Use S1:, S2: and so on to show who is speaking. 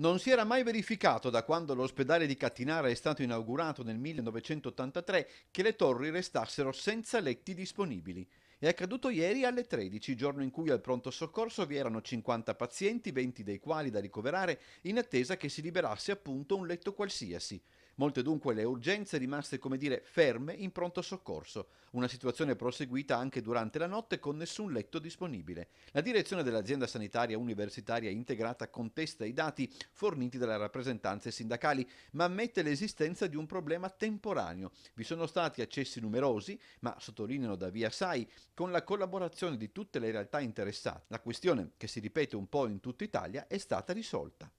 S1: non si era mai verificato da quando l'ospedale di Cattinara è stato inaugurato nel 1983 che le torri restassero senza letti disponibili. È accaduto ieri alle 13, giorno in cui al pronto soccorso vi erano 50 pazienti, 20 dei quali da ricoverare, in attesa che si liberasse appunto un letto qualsiasi. Molte dunque le urgenze rimaste, come dire, ferme in pronto soccorso, una situazione proseguita anche durante la notte con nessun letto disponibile. La direzione dell'azienda sanitaria universitaria integrata contesta i dati forniti dalle rappresentanze sindacali, ma ammette l'esistenza di un problema temporaneo. Vi sono stati accessi numerosi, ma sottolineano da via SAI, con la collaborazione di tutte le realtà interessate. La questione, che si ripete un po' in tutta Italia, è stata risolta.